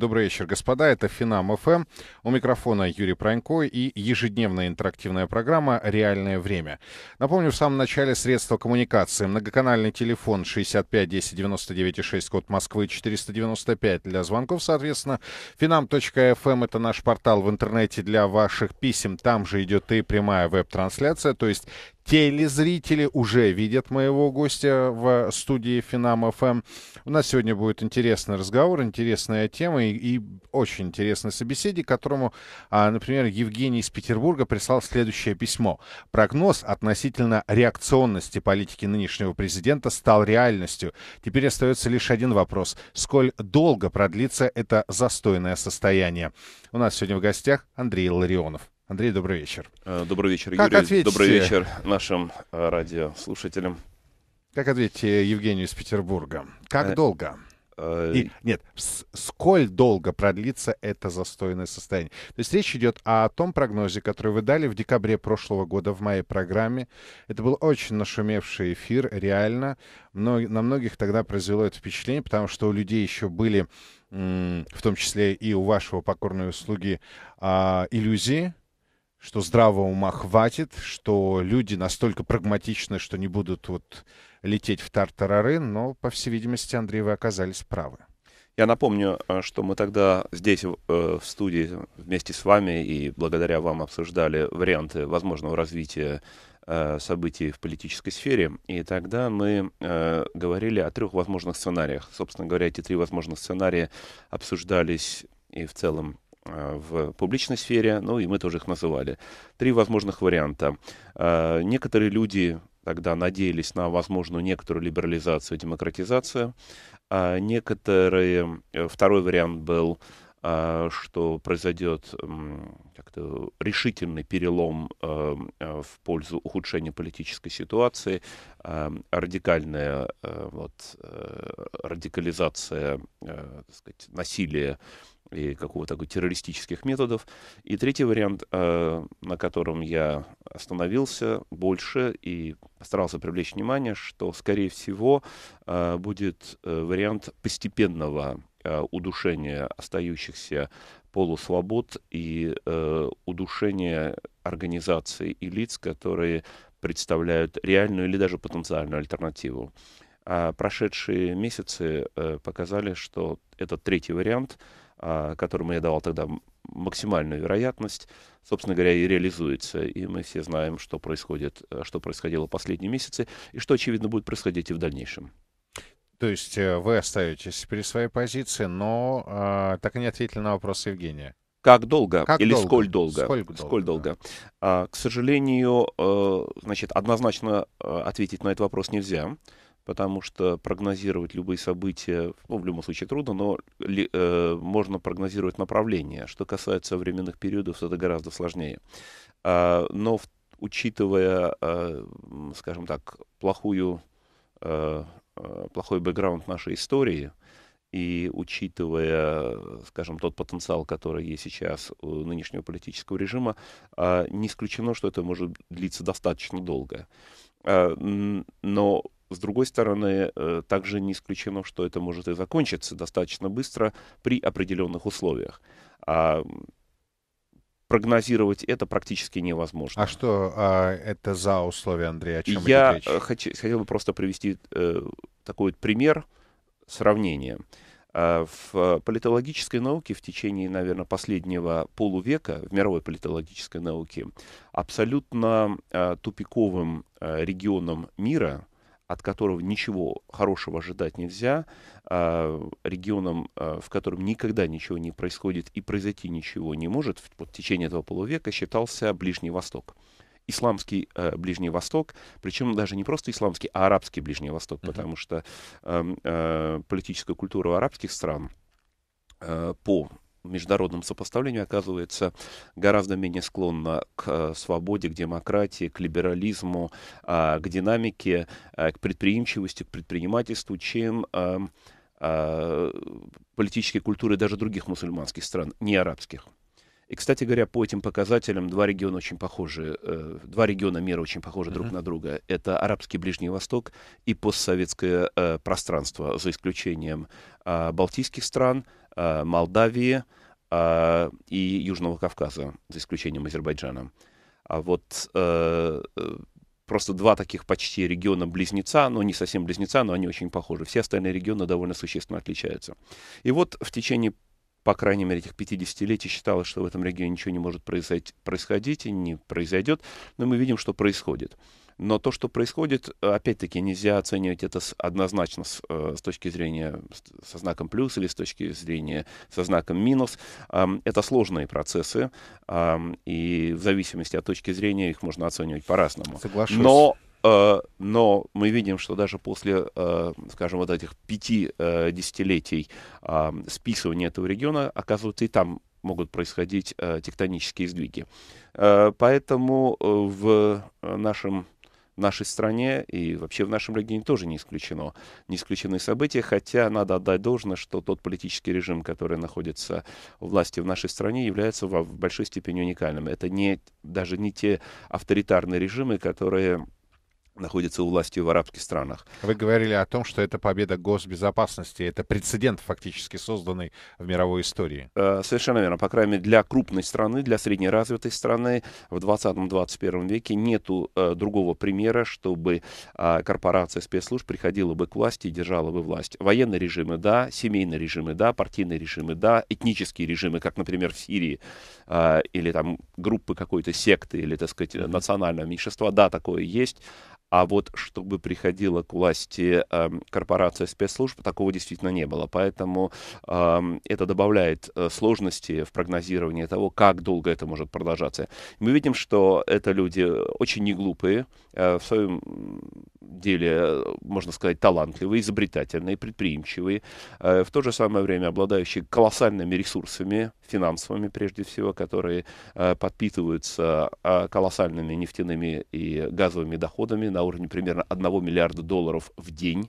Добрый вечер, господа. Это Финам ФМ. У микрофона Юрий Пронько и ежедневная интерактивная программа «Реальное время». Напомню, в самом начале средства коммуникации. Многоканальный телефон 65 10 99 6, код Москвы 495 для звонков, соответственно. Финам.фм эм — это наш портал в интернете для ваших писем. Там же идет и прямая веб-трансляция, то есть Телезрители уже видят моего гостя в студии Финам ФМ. У нас сегодня будет интересный разговор, интересная тема и, и очень интересный собеседник, которому, а, например, Евгений из Петербурга прислал следующее письмо. Прогноз относительно реакционности политики нынешнего президента стал реальностью. Теперь остается лишь один вопрос. Сколь долго продлится это застойное состояние? У нас сегодня в гостях Андрей Ларионов. Андрей, добрый вечер. Э, добрый вечер, как Юрий. Ответите? Добрый вечер нашим э, радиослушателям. Как ответить Евгению из Петербурга? Как а... долго? И, нет, сколь долго продлится это застойное состояние? То есть речь идет о том прогнозе, который вы дали в декабре прошлого года в моей программе. Это был очень нашумевший эфир, реально. на многих тогда произвело это впечатление, потому что у людей еще были, в том числе и у вашего покорной услуги, а, иллюзии что здравого ума хватит, что люди настолько прагматичны, что не будут вот лететь в тартарары, но, по всей видимости, Андрей, вы оказались правы. Я напомню, э, что мы тогда здесь, э, в студии, вместе с вами и благодаря вам обсуждали варианты возможного развития э, событий в политической сфере. И тогда мы говорили о трех возможных сценариях. Собственно говоря, эти три возможных сценария обсуждались и в целом Э, в публичной сфере, ну и мы тоже их называли. Три возможных варианта. Э, некоторые люди тогда надеялись на возможную некоторую либерализацию, демократизацию. А некоторые, э, второй вариант был что произойдет как-то решительный перелом в пользу ухудшения политической ситуации, радикальная вот, радикализация так сказать, насилия и какого-то террористических методов. И третий вариант, э, на котором я остановился больше и постарался привлечь внимание, что, скорее всего, э, будет э, вариант постепенного удушения остающихся полусвобод и удушения организаций и лиц, которые представляют реальную или даже потенциальную альтернативу. А прошедшие месяцы показали, что этот третий вариант а, которому я давал тогда максимальную вероятность, собственно говоря, и реализуется. И мы все знаем, что происходит, э, что происходило последние месяцы и что, очевидно, будет происходить и в дальнейшем. То есть э, вы остаетесь при своей позиции, но э, так и не ответили на вопрос Евгения. Как долго как или долго? сколь долго? Сколь долго. Сколь долго. Да. А, к сожалению, э, значит, однозначно э, ответить на этот вопрос нельзя потому что прогнозировать любые события, ну, в любом случае трудно, но ли, э, можно прогнозировать направление. Что касается временных периодов, это гораздо сложнее. А, но в, учитывая, э, скажем так, плохую, э, э, плохой бэкграунд нашей истории, и учитывая, скажем, тот потенциал, который есть сейчас у нынешнего политического режима, а, не исключено, что это может длиться достаточно долго. А, но с другой стороны, э, также не исключено, что это может и закончиться достаточно быстро при определенных условиях. А прогнозировать это практически невозможно. А что а, это за условия, Андрей? О чем Я идет хотел бы просто привести э, такой вот пример сравнения. Э, в политологической науке в течение, наверное, последнего полувека, в мировой политологической науке, абсолютно э, тупиковым э, регионом мира от которого ничего хорошего ожидать нельзя, а, регионом, а, в котором никогда ничего не происходит и произойти ничего не может, в течение этого полувека считался Ближний Восток исламский э, Ближний Восток, причем даже не просто исламский, а арабский Ближний Восток, uh-huh. потому что э, э, политическая культура арабских стран э, по в международном сопоставлении оказывается гораздо менее склонна к э, свободе, к демократии, к либерализму, а, к динамике, а, к предприимчивости, к предпринимательству, чем эм, а, политические культуры даже других мусульманских стран, не арабских. И, кстати говоря, по этим показателям два региона очень похожи, э, два региона мира очень похожи uh-huh. друг на друга. Это арабский Ближний Восток и постсоветское э, пространство, за исключением э, балтийских стран, э, Молдавии э, и Южного Кавказа, за исключением Азербайджана. А вот э, э, просто два таких почти региона близнеца, но не совсем близнеца, но они очень похожи. Все остальные регионы довольно существенно отличаются. И вот в течение по крайней мере, этих 50-летий считалось, что в этом регионе ничего не может происходить и не произойдет, но мы видим, что происходит. Но то, что происходит, опять-таки, нельзя оценивать это однозначно с, э, с точки зрения со знаком плюс или с точки зрения со знаком минус. Это сложные процессы, и в зависимости от точки зрения их можно оценивать по-разному. Соглашусь. Но Э, но мы видим, что даже после, э, скажем, вот этих пяти э, десятилетий а, списывания этого региона, оказывается, и там могут происходить тектонические сдвиги. Поэтому в нашем в нашей стране и вообще в нашем регионе тоже не исключено. Не исключены события, хотя надо отдать должное, что тот политический режим, который находится у власти в нашей стране, является в большой степени уникальным. Это не, даже не те авторитарные режимы, которые находится у власти в арабских странах. Вы говорили о том, что это победа госбезопасности, это прецедент фактически созданный в мировой истории. Э, совершенно верно. По крайней мере, для крупной страны, для среднеразвитой страны в 20-21 веке нет э, другого примера, чтобы а, корпорация спецслужб приходила бы к власти и держала бы власть. Военные режимы, да, семейные режимы, да, партийные режимы, да, этнические режимы, как, например, в Сирии, а, или там группы какой-то секты, или, так сказать, национального меньшинства, да, такое есть а вот чтобы приходила к власти э, корпорация спецслужб, такого действительно не было. Поэтому э, это добавляет э, сложности в прогнозировании того, как долго это может продолжаться. Мы видим, что это люди очень неглупые, э, в своем деле, э, можно сказать, талантливые, изобретательные, предприимчивые, э, в то же самое время обладающие колоссальными ресурсами, финансовыми прежде всего, которые э, подпитываются э, колоссальными нефтяными и газовыми доходами, на уровне примерно 1 миллиарда долларов в день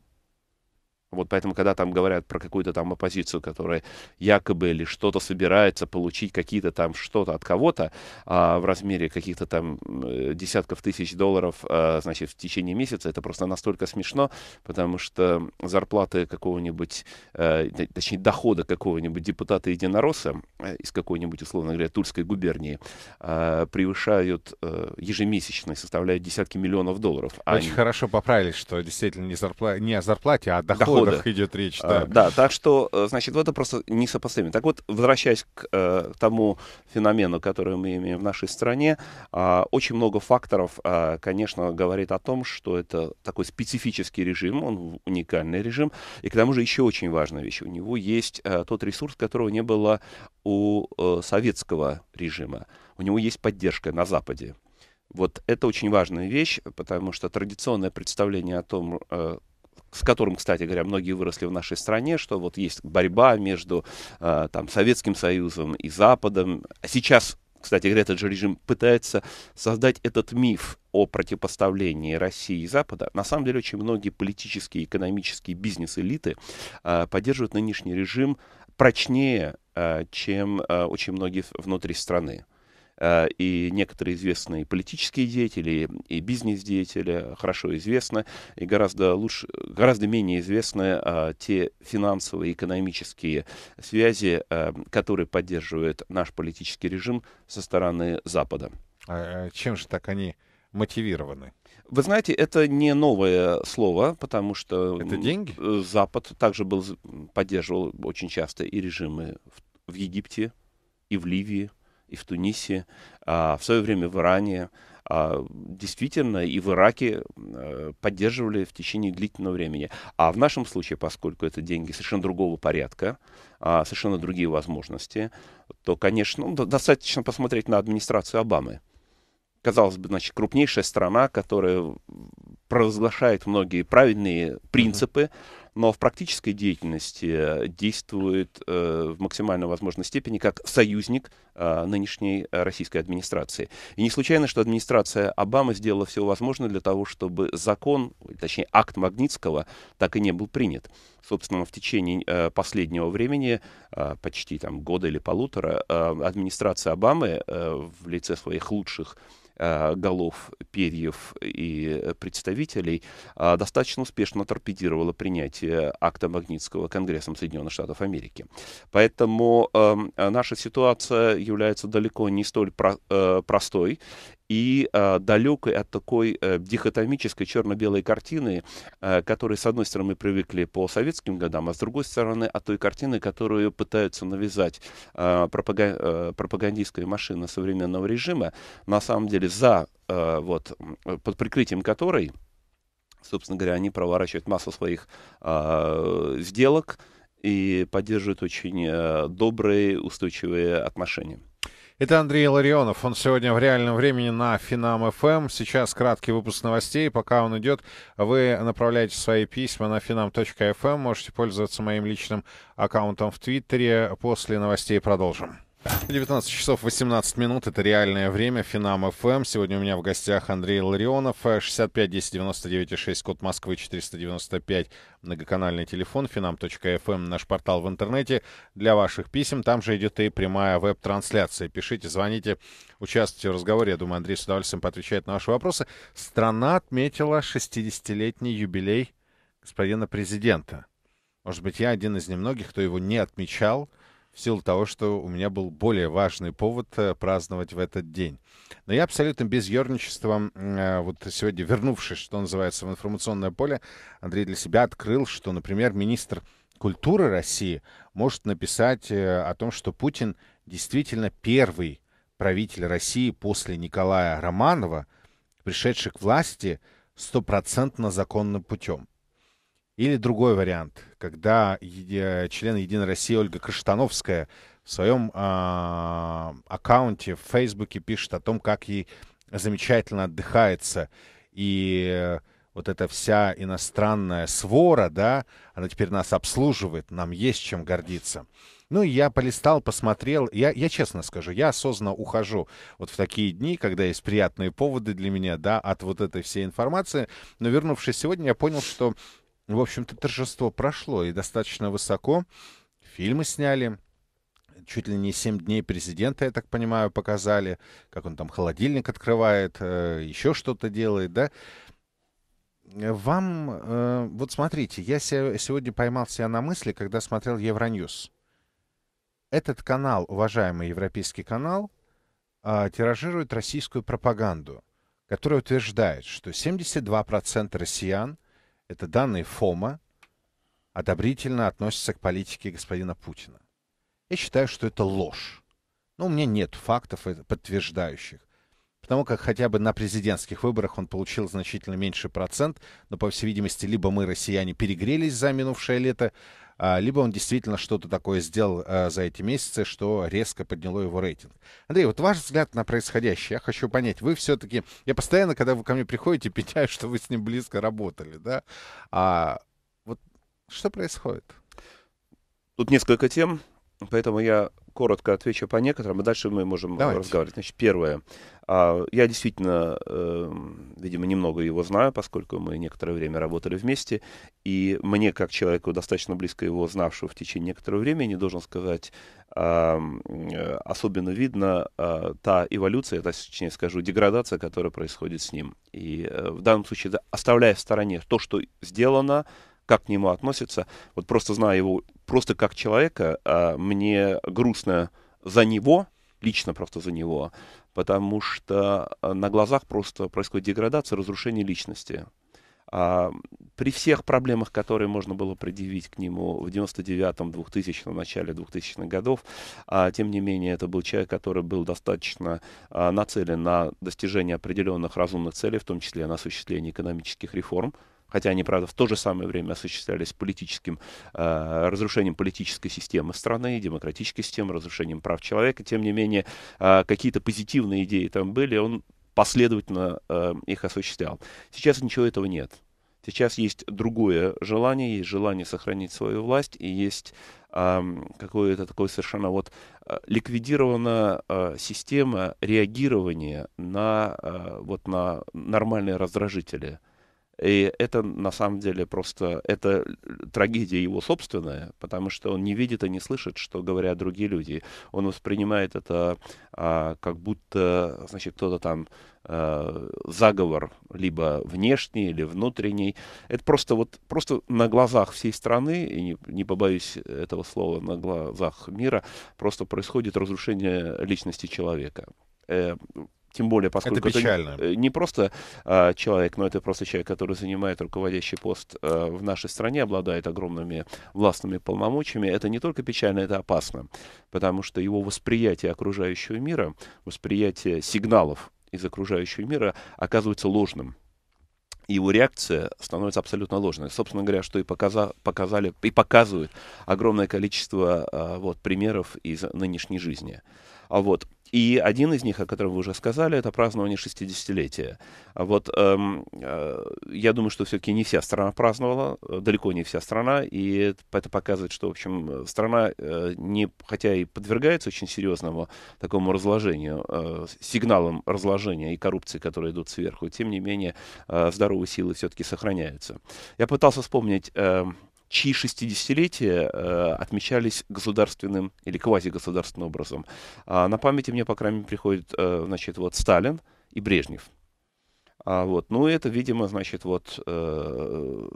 вот поэтому, когда там говорят про какую-то там оппозицию, которая якобы или что-то собирается получить, какие-то там что-то от кого-то а, в размере каких-то там э, десятков тысяч долларов, а, значит, в течение месяца, это просто настолько смешно, потому что зарплаты какого-нибудь, а, точнее, дохода какого-нибудь депутата-единоросса из какой-нибудь, условно говоря, Тульской губернии а, превышают а, ежемесячно, составляют десятки миллионов долларов. А Очень а... хорошо поправились, что действительно не, зарпла... не о зарплате, а о доходе года. идет речь. Так. Да, так что, э, значит, вот это просто несопоставимо. Так вот, возвращаясь к э, тому феномену, который мы имеем в нашей стране, а, очень много факторов, а, конечно, говорит о том, что это такой специфический режим, он уникальный режим, и к тому же еще очень важная вещь, у него есть э, тот ресурс, которого не было у э, советского режима, у него есть поддержка на Западе. Вот это очень важная вещь, потому что традиционное представление о том, с которым, кстати говоря, многие выросли в нашей стране, что вот есть борьба между э, там, Советским Союзом и Западом. Сейчас, кстати говоря, этот же режим пытается создать этот миф о противопоставлении России и Запада. На самом деле очень многие политические, экономические бизнес-элиты э, поддерживают нынешний режим прочнее, э, чем э, очень многие внутри страны. Э, и некоторые известные политические деятели, и бизнес-деятели хорошо известны, и гораздо лучше, гораздо менее известны а, те финансовые и экономические связи, а, которые поддерживает наш политический режим со стороны Запада. А, а чем же так они мотивированы? Вы знаете, это не новое слово, потому что это деньги? Запад также был, поддерживал очень часто и режимы в, в Египте, и в Ливии, и в Тунисе, а в свое время в Иране, а, действительно и в Ираке а, поддерживали в течение длительного времени. А в нашем случае, поскольку это деньги совершенно другого порядка, а, совершенно другие возможности, то, конечно, ну, достаточно посмотреть на администрацию Обамы. Казалось бы, значит, крупнейшая страна, которая провозглашает многие правильные принципы, но в практической деятельности действует э, в максимально возможной степени как союзник э, нынешней российской администрации. И не случайно, что администрация Обамы сделала все возможное для того, чтобы закон, точнее акт Магнитского, так и не был принят. Собственно, в течение э, последнего времени, э, почти там года или полутора, э, администрация Обамы э, в лице своих лучших Э, голов, перьев и э, представителей, а, достаточно успешно торпедировала принятие акта Магнитского Конгрессом Соединенных Штатов Америки. Поэтому эм, наша ситуация является далеко не столь э, простой, и э, а, далекой от такой э, дихотомической черно-белой картины, э, которой, с одной стороны, мы привыкли по советским годам, а с другой стороны, от той картины, которую пытаются навязать э, а, пропаган э, пропагандистская машина современного режима, на самом деле за, э, вот, э, под прикрытием которой, собственно говоря, они проворачивают массу своих э, сделок и поддерживают очень э, добрые, устойчивые отношения. Это Андрей Ларионов. Он сегодня в реальном времени на Финам ФМ. Эм. Сейчас краткий выпуск новостей. Пока он идет, вы направляете свои письма на finam.fm. Эм. Можете пользоваться моим личным аккаунтом в Твиттере. После новостей продолжим. 19 часов 18 минут. Это реальное время. Финам ФМ. Эм. Сегодня у меня в гостях Андрей Ларионов. 65 10 99 6, код Москвы 495. Многоканальный телефон. Финам.фм. Эм, наш портал в интернете для ваших писем. Там же идет и прямая веб-трансляция. Пишите, звоните, участвуйте в разговоре. Я думаю, Андрей с удовольствием поотвечает на ваши вопросы. Страна отметила 60-летний юбилей господина президента. Может быть, я один из немногих, кто его не отмечал – в силу того, что у меня был более важный повод э, праздновать в этот день. Но я абсолютно без ерничества, э, вот сегодня вернувшись, что называется, в информационное поле, Андрей для себя открыл, что, например, министр культуры России может написать э, о том, что Путин действительно первый правитель России после Николая Романова, пришедший к власти стопроцентно законным путем. Или другой вариант, когда э, член Единой России Ольга Каштановская в своем э, а, аккаунте в Фейсбуке пишет о том, как ей замечательно отдыхается. И э, вот эта вся иностранная свора, да, она теперь нас обслуживает, нам есть чем гордиться. Ну, я полистал, посмотрел. Я, я честно скажу, я осознанно ухожу вот в такие дни, когда есть приятные поводы для меня, да, от вот этой всей информации. Но вернувшись сегодня, я понял, что ну, в общем-то, торжество прошло и достаточно высоко. Фильмы сняли, чуть ли не 7 дней президента, я так понимаю, показали, как он там холодильник открывает, э, еще что-то делает, да. Вам, э, вот смотрите, я сегодня поймал себя на мысли, когда смотрел Евроньюз. Этот канал, уважаемый европейский канал, а, тиражирует российскую пропаганду, которая утверждает, что 72% россиян – это данные ФОМа, одобрительно относятся к политике господина Путина. Я считаю, что это ложь. Но у меня нет фактов, подтверждающих. Потому как хотя бы на президентских выборах он получил значительно меньший процент, но, по всей видимости, либо мы, россияне, перегрелись за минувшее лето, а, либо он действительно что-то такое сделал э, за эти месяцы, что резко подняло его рейтинг. Андрей, вот ваш взгляд на происходящее, я хочу понять, вы все-таки, я постоянно, когда вы ко мне приходите, пеняю, что вы с ним близко работали, да, а вот что происходит? Тут несколько тем, поэтому я коротко отвечу по некоторым, а дальше мы можем Давайте. разговаривать. Значит, первое. А я действительно, э, видимо, немного его знаю, поскольку мы некоторое время работали вместе. И мне, как человеку, достаточно близко его знавшего в течение некоторого времени, должен сказать, э, особенно видно э, та эволюция, точнее скажу, деградация, которая происходит с ним. И э, в данном случае, оставляя в стороне то, что сделано, как к нему относится, вот просто зная его просто как человека, э, мне грустно за него, лично просто за него, потому что э, на глазах просто происходит деградация, разрушение личности. А, при всех проблемах, которые можно было предъявить к нему в 99-м, 2000-м, начале 2000-х годов, а, тем не менее, это был человек, который был достаточно а, нацелен на достижение определенных разумных целей, в том числе на осуществление экономических реформ, хотя они, правда, в то же самое время осуществлялись политическим, э, разрушением политической системы страны, демократической системы, разрушением прав человека, тем не менее, э, какие-то позитивные идеи там были, он последовательно э, их осуществлял. Сейчас ничего этого нет. Сейчас есть другое желание, есть желание сохранить свою власть, и есть э, какое-то такое совершенно вот э, ликвидирована э, система реагирования на э, вот на нормальные раздражители – и это на самом деле просто, это э, трагедия его собственная, потому что он не видит и не слышит, что говорят другие люди. Он воспринимает это а, как будто, значит, кто-то там э, заговор либо внешний или внутренний. Это просто вот просто на глазах всей страны, и не, не побоюсь этого слова, на глазах мира, просто происходит разрушение личности человека. Э, тем более, поскольку это, печально. это не, просто а, человек, но это просто человек, который занимает руководящий пост а, в нашей стране, обладает огромными властными полномочиями. Это не только печально, это опасно, потому что его восприятие окружающего мира, восприятие сигналов из окружающего мира оказывается ложным его реакция становится абсолютно ложной. Собственно говоря, что и показа, показали, и показывают огромное количество а, вот, примеров из нынешней жизни. А вот и один из них, о котором вы уже сказали, это празднование 60-летия. А вот эм, э, я думаю, что все-таки не вся страна праздновала, э, далеко не вся страна, и это показывает, что, в общем, страна, э, не, хотя и подвергается очень серьезному такому разложению, э, сигналам разложения и коррупции, которые идут сверху, тем не менее э, здоровые силы все-таки сохраняются. Я пытался вспомнить... Э, чьи 60-летия э, отмечались государственным или квазигосударственным образом. А, на памяти мне, по крайней мере, приходит, э, значит, вот Сталин и Брежнев. А, вот, ну, это, видимо, значит, вот э,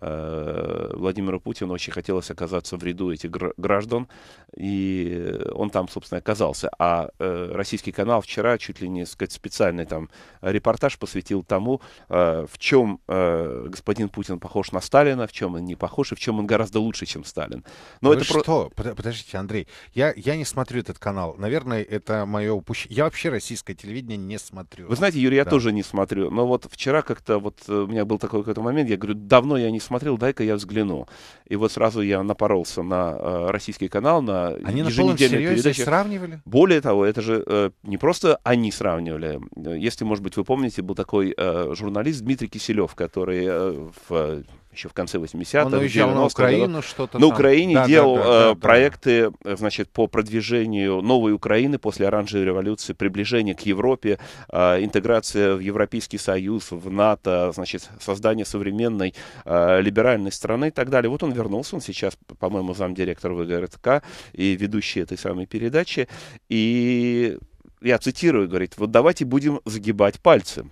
Э, Владимиру Путину очень хотелось оказаться в ряду этих граждан, и он там, собственно, оказался. А э, российский канал вчера чуть ли не сказать, специальный там репортаж посвятил тому, э, в чем господин Путин похож на Сталина, в чем он не похож и в чем он гораздо лучше, чем Сталин. Но Вы это что? Про... Подождите, Андрей, я, я не смотрю этот канал. Наверное, это мое упущение. Я вообще российское телевидение не смотрю. Вы знаете, Юрий, я да. тоже не смотрю. Но вот вчера как-то вот у меня был такой какой-то момент, я говорю, давно я не смотрю посмотрел, дай-ка я взгляну. И вот сразу я напоролся на э, российский канал, на они еженедельную на передачу. сравнивали? Более того, это же э, не просто они сравнивали. Если, может быть, вы помните, был такой э, журналист Дмитрий Киселев, который э, в еще в конце 80-х, Он уезжал на Украину что-то На Украине да, делал да, э, да, да, проекты, э, значит, по продвижению новой Украины после оранжевой революции, приближение к Европе, э, интеграция в Европейский Союз, в НАТО, значит, создание современной либеральной страны и так далее. Вот он вернулся, он сейчас, по-моему, замдиректор ВГРТК и ведущий этой самой передачи. И я цитирую, говорит, вот давайте будем загибать пальцы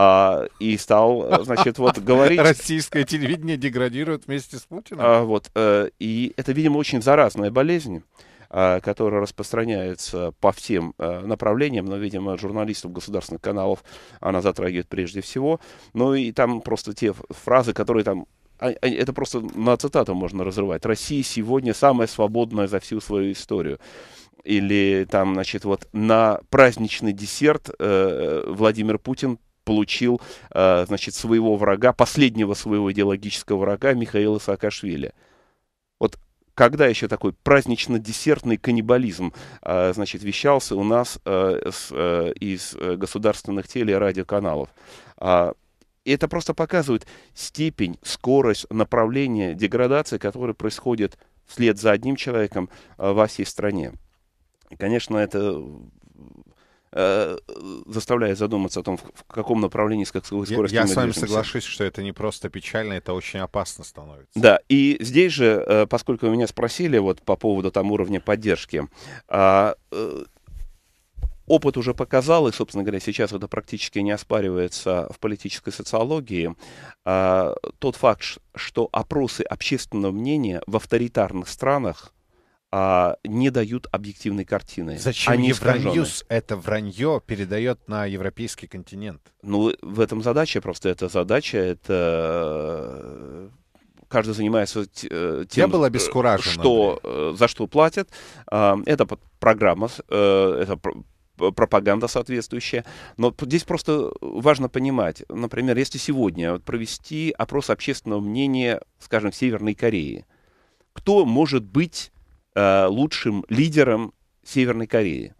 а, и стал, значит, вот говорить... Российское телевидение деградирует вместе с Путиным? А, вот, а, и это, видимо, очень заразная болезнь а, которая распространяется по всем э, направлениям, но, видимо, журналистов государственных каналов она затрагивает прежде всего. Ну и там просто те фразы, которые там а, а, это просто на цитату можно разрывать. Россия сегодня самая свободная за всю свою историю или там, значит, вот на праздничный десерт э, э Владимир Путин получил, э, значит, своего врага, последнего своего идеологического врага Михаила Саакашвили. Вот когда еще такой празднично-десертный каннибализм, э, значит, вещался у нас э, из государственных теле- и радиоканалов. А, и это просто показывает степень, скорость, направление деградации, которая происходит вслед за одним человеком во всей стране. И, конечно, это Э, заставляет задуматься о том, в каком направлении, с какой скоростью я, я с вами движемся. соглашусь, что это не просто печально, это очень опасно становится. Да, и здесь же, э, поскольку меня спросили вот по поводу там уровня поддержки, а, э, опыт уже показал, и, собственно говоря, сейчас это практически не оспаривается в политической социологии, а, тот факт, что опросы общественного мнения в авторитарных странах а, не дают объективной картины. Зачем Они Евроньюз это вранье передает на европейский континент? Ну, в этом задача просто. Это задача, это э, каждый занимается э, тем, Я был что, Андрей. Э, за что платят. А, это программа, это пропаганда соответствующая. Но здесь просто важно понимать, например, если сегодня провести опрос общественного мнения, скажем, в Северной Корее, кто может быть Э, лучшим лидером Северной Кореи.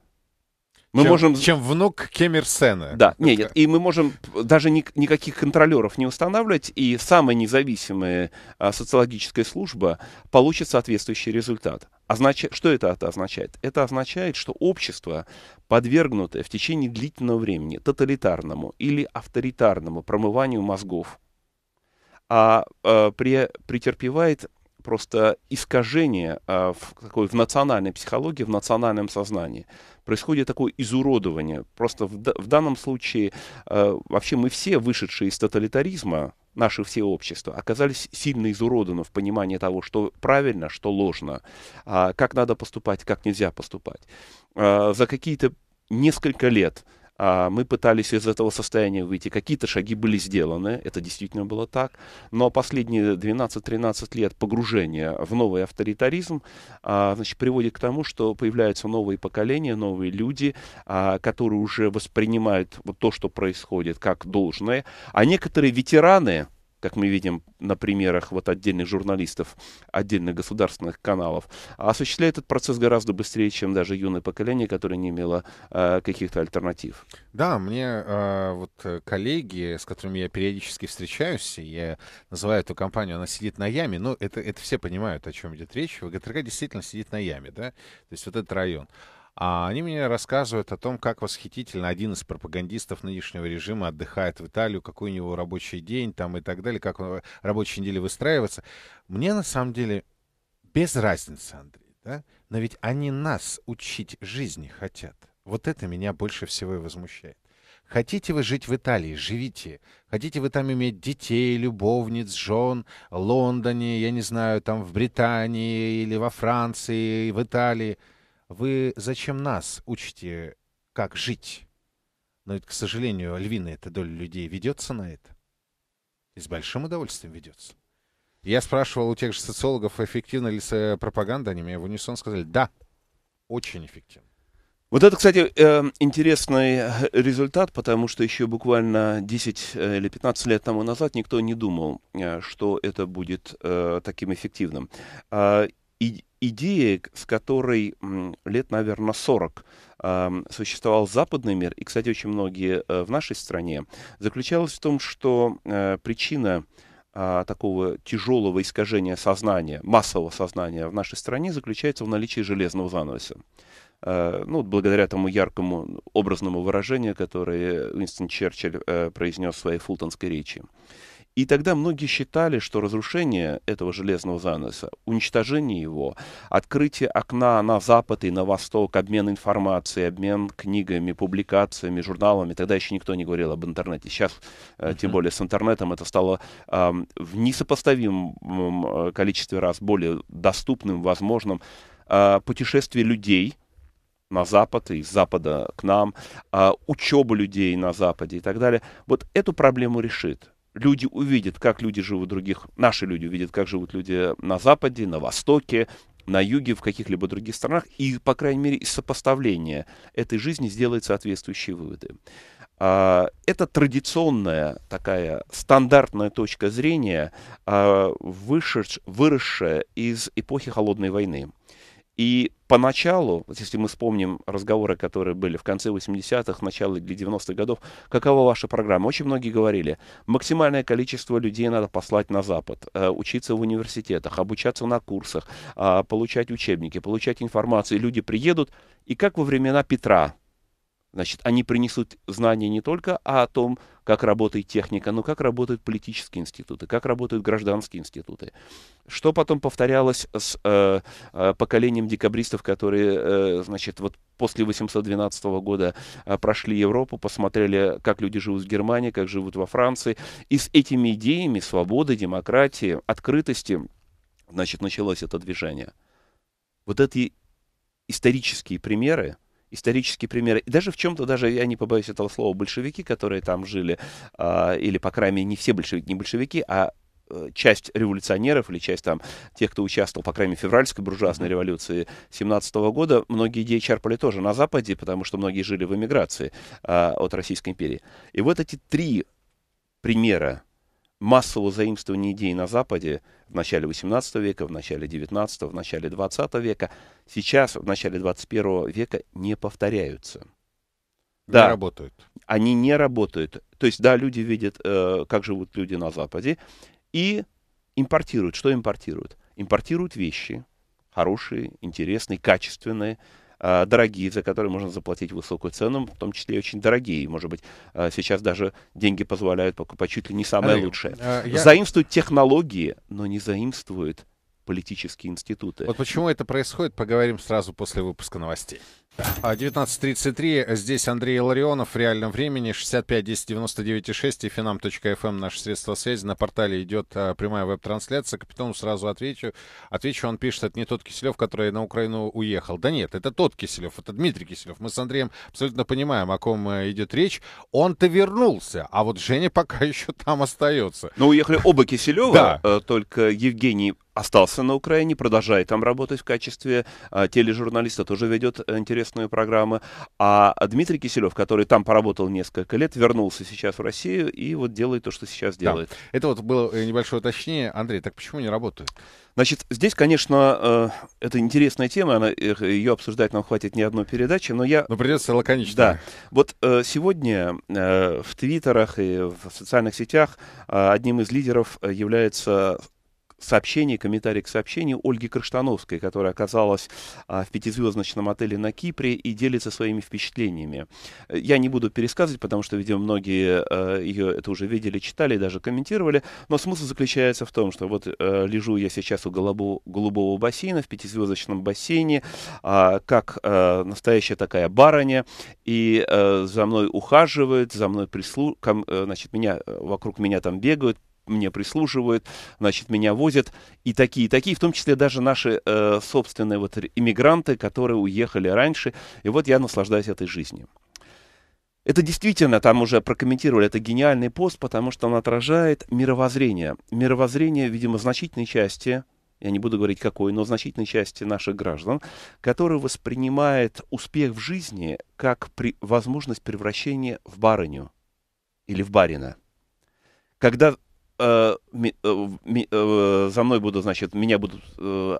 Мы чем, можем... чем внук Кем Ир Сена. Да, Это... нет, и мы можем даже ни, никаких контролеров не устанавливать, и самая независимая а, социологическая служба получит соответствующий результат. Означ... Что это, это означает? Это означает, что общество, подвергнутое в течение длительного времени тоталитарному или авторитарному промыванию мозгов, а, а, претерпевает просто искажение а, в, такой, в национальной психологии, в национальном сознании. Происходит такое изуродование. Просто в, в данном случае а, вообще мы все, вышедшие из тоталитаризма, наши все общества, оказались сильно изуродованы в понимании того, что правильно, что ложно, а, как надо поступать, как нельзя поступать. А, за какие-то несколько лет а, мы пытались из этого состояния выйти. Какие-то шаги были сделаны, это действительно было так. Но последние 12-13 лет погружения в новый авторитаризм а, значит, приводит к тому, что появляются новые поколения, новые люди, а, которые уже воспринимают вот то, что происходит, как должное. А некоторые ветераны, как мы видим на примерах вот отдельных журналистов, отдельных государственных каналов, осуществляет этот процесс гораздо быстрее, чем даже юное поколение, которое не имело э, каких-то альтернатив. Да, мне э, вот э, коллеги, с которыми я периодически встречаюсь, я называю эту компанию, она сидит на яме, но ну, это, это все понимают, о чем идет речь. ВГТРК действительно сидит на яме, да, то есть вот этот район. А они мне рассказывают о том, как восхитительно один из пропагандистов нынешнего режима отдыхает в Италию, какой у него рабочий день там и так далее, как он э, рабочие недели выстраивается. Мне на самом деле без разницы, Андрей, да? Но ведь они нас учить жизни хотят. Вот это меня больше всего и возмущает. Хотите вы жить в Италии, живите. Хотите вы там иметь детей, любовниц, жен, Лондоне, я не знаю, там в Британии или во Франции, в Италии – вы зачем нас учите, как жить? Но ведь, к сожалению, львиная эта доля людей ведется на это. И с большим удовольствием ведется. Я спрашивал у тех же социологов, эффективна ли пропаганда, они мне в унисон сказали, да, очень эффективно. Вот это, кстати, э, интересный результат, потому что еще буквально 10 э, или 15 лет тому назад никто не думал, э, что это будет таким эффективным. А, и идея, с которой лет, наверное, 40 существовал западный мир, и, кстати, очень многие э, в нашей стране, заключалась в том, что э, причина а, такого тяжелого искажения сознания, массового сознания в нашей стране заключается в наличии железного занавеса. Э, ну, благодаря тому яркому образному выражению, которое Уинстон Черчилль произнес в своей фултонской речи. И тогда многие считали, что разрушение этого железного занавеса, уничтожение его, открытие окна на запад и на восток, обмен информацией, обмен книгами, публикациями, журналами, тогда еще никто не говорил об интернете. Сейчас, uh-huh. тем более с интернетом, это стало э, в несопоставимом э, количестве раз более доступным, возможным э, путешествие людей на Запад и с Запада к нам, э, учеба людей на Западе и так далее. Вот эту проблему решит люди увидят, как люди живут других, наши люди увидят, как живут люди на Западе, на Востоке, на юге, в каких-либо других странах, и, по крайней мере, из сопоставления этой жизни сделает соответствующие выводы. А, это традиционная такая стандартная точка зрения, а, выросшая из эпохи Холодной войны. И поначалу, вот если мы вспомним разговоры, которые были в конце 80-х, начало 90-х годов, какова ваша программа? Очень многие говорили, максимальное количество людей надо послать на Запад, э, учиться в университетах, обучаться на курсах, а, получать учебники, получать информацию. люди приедут, и как во времена Петра, значит, они принесут знания не только о том, как работает техника, ну как работают политические институты, как работают гражданские институты. Что потом повторялось с э, э поколением декабристов, которые, э, значит, вот после 812 года э, прошли Европу, посмотрели, как люди живут в Германии, как живут во Франции, и с этими идеями свободы, демократии, открытости, значит, началось это движение. Вот эти исторические примеры, исторические примеры. И даже в чем-то, даже я не побоюсь этого слова, большевики, которые там жили, э, или, по крайней мере, не все большевики, не большевики, а э, часть революционеров или часть там тех, кто участвовал, по крайней мере, в февральской буржуазной революции 17 -го года, многие идеи черпали тоже на Западе, потому что многие жили в эмиграции э, от Российской империи. И вот эти три примера массового заимствования идей на Западе в начале 18 века, в начале 19, в начале 20 века, сейчас, в начале 21 века, не повторяются. Не да, работают. Они не работают. То есть, да, люди видят, э, как живут люди на Западе, и импортируют. Что импортируют? Импортируют вещи, хорошие, интересные, качественные, а, дорогие, за которые можно заплатить высокую цену, в том числе и очень дорогие. Может быть, а, сейчас даже деньги позволяют покупать чуть ли не самое а, э, лучшее. А, я... Заимствуют технологии, но не заимствуют политические институты. Вот почему это происходит, поговорим сразу после выпуска новостей. 19.33. А, Здесь Андрей Ларионов в реальном времени. 65 и финам.фм. Эм, Наше средство связи. На портале идет а, прямая веб-трансляция. Капитану сразу отвечу. Отвечу, он пишет, это не тот Киселев, который на Украину уехал. Да нет, это тот Киселев, это Дмитрий Киселев. Мы с Андреем абсолютно понимаем, о ком э, идет речь. Он-то вернулся, а вот Женя пока еще там остается. Но уехали оба Киселева, э, только Евгений остался на Украине, продолжает там работать в качестве а, тележурналиста, тоже ведет э, интересные программы. А Дмитрий Киселев, который там поработал несколько лет, вернулся сейчас в Россию и вот делает то, что сейчас делает. Да. Это вот было э, небольшое уточнение. Андрей, так почему не работают? Значит, здесь, конечно, э, это интересная тема, она, ее обсуждать нам хватит не одной передачи, но я... Но придется лаконично. Да. Вот сегодня в твиттерах и в социальных сетях одним из лидеров является сообщение, комментарий к сообщению Ольги Крыштановской, которая оказалась а, в пятизвездочном отеле на Кипре и делится своими впечатлениями. Я не буду пересказывать, потому что, видимо, многие а, э, ее это уже видели, читали и даже комментировали, но смысл заключается в том, что вот а, лежу я сейчас у голубого, голубого бассейна, в пятизвездочном бассейне, а, как а, настоящая такая барыня, и а, за мной ухаживают, за мной прислу, ко, значит, меня, вокруг меня там бегают, мне прислуживают, значит, меня возят. И такие, и такие, в том числе даже наши э, собственные вот иммигранты, которые уехали раньше. И вот я наслаждаюсь этой жизнью. Это действительно, там уже прокомментировали, это гениальный пост, потому что он отражает мировоззрение. Мировоззрение, видимо, значительной части, я не буду говорить какой, но значительной части наших граждан, которые воспринимает успех в жизни как при, возможность превращения в барыню или в барина. Когда Э, э, э, за мной будут, значит, меня будут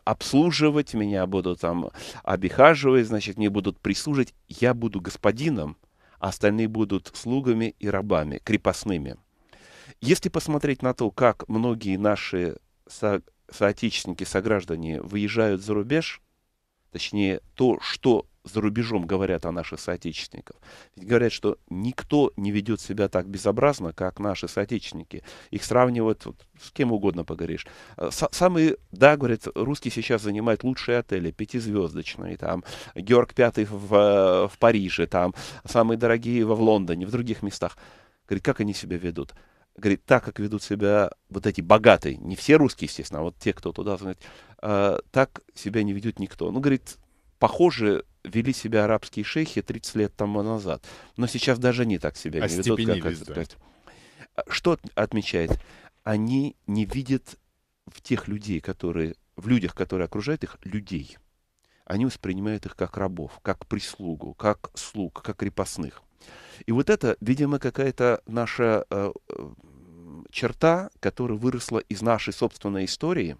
обслуживать, меня будут там обихаживать, значит, мне будут прислужить. Я буду господином, а остальные будут слугами и рабами, крепостными. Если посмотреть на то, как многие наши со соотечественники, сограждане выезжают за рубеж, точнее, то, что за рубежом говорят о наших соотечественниках. Ведь говорят, что никто не ведет себя так безобразно, как наши соотечественники. Их сравнивают вот, с кем угодно поговоришь. Э, самые, да, говорят, русские сейчас занимают лучшие отели, пятизвездочные, там, Георг Пятый в, в Париже, там, самые дорогие в Лондоне, в других местах. Говорит, как они себя ведут? Говорит, так как ведут себя вот эти богатые, не все русские, естественно, а вот те, кто туда, говорит, э, так себя не ведет никто. Ну, говорит, похоже, вели себя арабские шейхи 30 лет тому назад. Но сейчас даже они так себя не ведут. Как, как, как. Что отмечает? Они не видят в тех людей, которые, в людях, которые окружают их, людей. Они воспринимают их как рабов, как прислугу, как слуг, как крепостных. И вот это, видимо, какая-то наша э, э, черта, которая выросла из нашей собственной истории,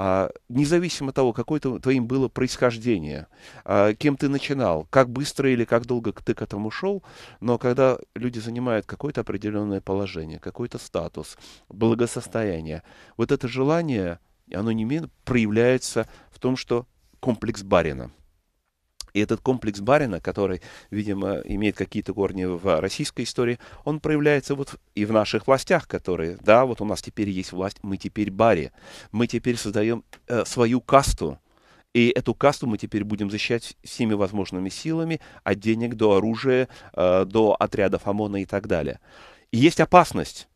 а, независимо от того, какое -то твоим было происхождение, а, кем ты начинал, как быстро или как долго ты к этому шел, но когда люди занимают какое-то определенное положение, какой-то статус, благосостояние, вот это желание, оно немедленно проявляется в том, что комплекс барина – и этот комплекс барина, который, видимо, имеет какие-то корни в российской истории, он проявляется вот и в наших властях, которые, да, вот у нас теперь есть власть, мы теперь баре, мы теперь создаем э, свою касту, и эту касту мы теперь будем защищать всеми возможными силами, от денег до оружия, э, до отрядов ОМОНа и так далее. И есть опасность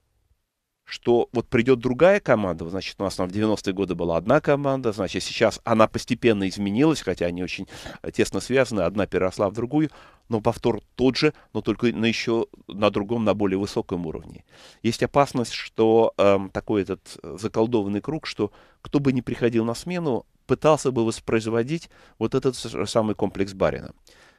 что вот придет другая команда, значит, у нас там в 90-е годы была одна команда, значит, сейчас она постепенно изменилась, хотя они очень э, тесно связаны, одна переросла в другую, но повтор тот же, но только на еще на другом, на более высоком уровне. Есть опасность, что эм, такой этот э, заколдованный круг, что кто бы ни приходил на смену, пытался бы воспроизводить вот этот самый комплекс Барина.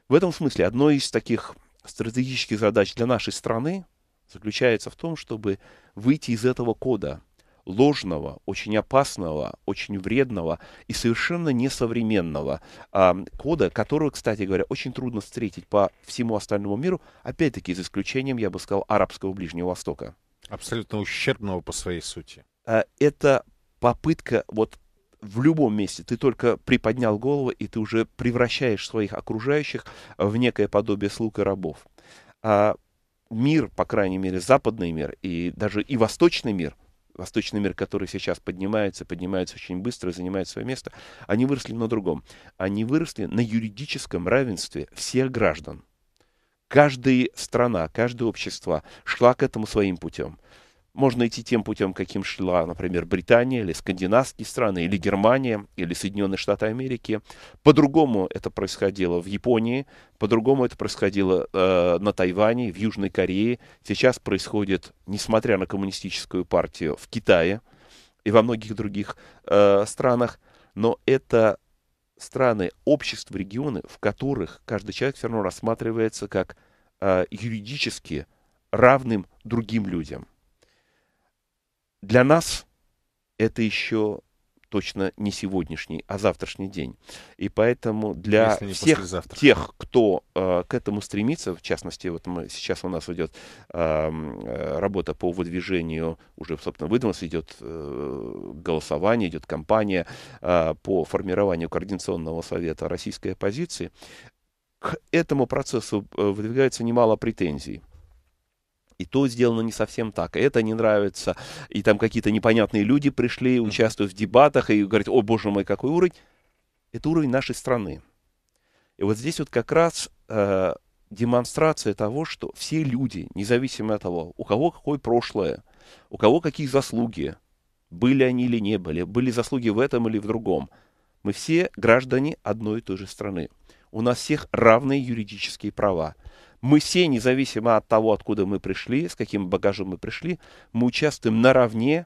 В этом смысле одной из таких стратегических задач для нашей страны, заключается в том, чтобы выйти из этого кода ложного, очень опасного, очень вредного и совершенно несовременного а, кода, которого, кстати говоря, очень трудно встретить по всему остальному миру, опять-таки, за исключением, я бы сказал, арабского Ближнего Востока. Абсолютно ущербного по своей сути. А, это попытка вот в любом месте. Ты только приподнял голову, и ты уже превращаешь своих окружающих в некое подобие слуг и рабов. А, мир, по крайней мере, западный мир и даже и восточный мир, восточный мир, который сейчас поднимается, поднимается очень быстро, и занимает свое место, они выросли на другом. Они выросли на юридическом равенстве всех граждан. Каждая страна, каждое общество шла к этому своим путем. Можно идти тем путем, каким шла, например, Британия или скандинавские страны, или Германия, или Соединенные Штаты Америки. По-другому это происходило в Японии, по-другому это происходило э, на Тайване, в Южной Корее. Сейчас происходит, несмотря на коммунистическую партию, в Китае и во многих других э, странах. Но это страны, общества, регионы, в которых каждый человек все равно рассматривается как э, юридически равным другим людям для нас это еще точно не сегодняшний, а завтрашний день. И поэтому для ну, всех тех, кто э, к этому стремится, в частности, вот мы, сейчас у нас идет эм, э, работа по выдвижению, уже, собственно, выдвинулась, идет э, голосование, идет кампания э, по формированию Координационного совета российской оппозиции. К этому процессу э, выдвигается немало претензий и то сделано не совсем так, и это не нравится, и там какие-то непонятные люди пришли, участвуют в дебатах и говорят, о боже мой, какой уровень. Это уровень нашей страны. И вот здесь вот как раз э, демонстрация того, что все люди, независимо от того, у кого какое прошлое, у кого какие заслуги, были они или не были, были заслуги в этом или в другом, мы все граждане одной и той же страны. У нас всех равные юридические права. Мы все, независимо от того, откуда мы пришли, с каким багажом мы пришли, мы участвуем наравне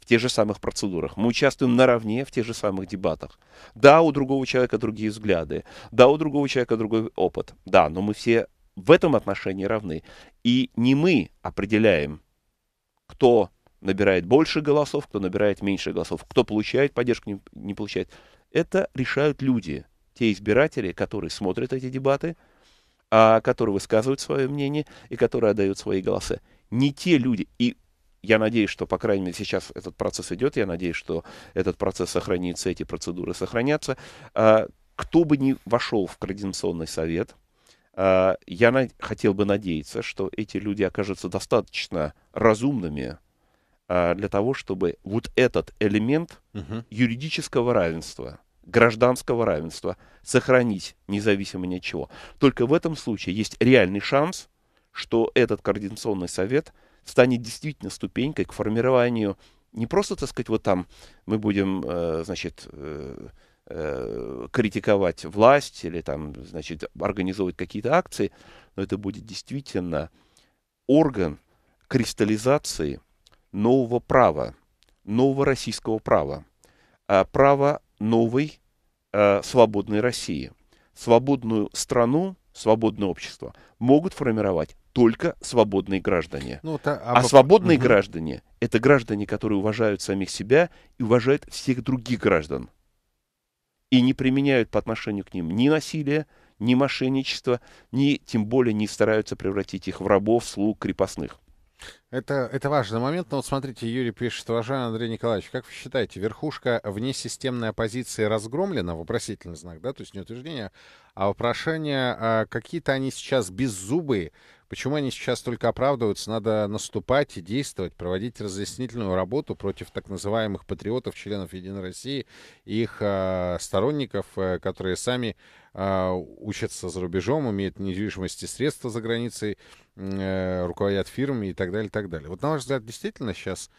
в тех же самых процедурах. Мы участвуем наравне в тех же самых дебатах. Да, у другого человека другие взгляды. Да, у другого человека другой опыт. Да, но мы все в этом отношении равны. И не мы определяем, кто набирает больше голосов, кто набирает меньше голосов, кто получает поддержку, не, получает. Это решают люди, те избиратели, которые смотрят эти дебаты – а, которые высказывают свое мнение и которые отдают свои голоса. Не те люди, и я надеюсь, что, по крайней мере, сейчас этот процесс идет, я надеюсь, что этот процесс сохранится, эти процедуры сохранятся. А, кто бы ни вошел в Координационный совет, а, я на... хотел бы надеяться, что эти люди окажутся достаточно разумными а, для того, чтобы вот этот элемент угу. юридического равенства, гражданского равенства, сохранить независимо ни от чего. Только в этом случае есть реальный шанс, что этот координационный совет станет действительно ступенькой к формированию не просто, так сказать, вот там мы будем, э, значит, э, э, критиковать власть или там, значит, организовывать какие-то акции, но это будет действительно орган кристаллизации нового права, нового российского права, а права новой э, свободной России. Свободную страну, свободное общество могут формировать только свободные граждане. Ну, та, об... А, а, а свободные угу. граждане — это граждане, которые уважают самих себя и уважают всех других граждан. И не применяют по отношению к ним ни насилия, ни мошенничества, ни тем более не стараются превратить их в рабов, слуг, крепостных. Это, это важный момент, но вот смотрите, Юрий пишет, уважаемый Андрей Николаевич, как вы считаете, верхушка вне системной оппозиции разгромлена, вопросительный знак, да, то есть не утверждение, а вопрошение, а какие-то они сейчас беззубые, Почему они сейчас только оправдываются? Надо наступать и действовать, проводить разъяснительную работу против так называемых патриотов, членов Единой России их э, сторонников, э, которые сами э, учатся за рубежом, имеют недвижимость и средства за границей, э, руководят фирмами и так далее, и так далее. Вот на ваш взгляд, действительно сейчас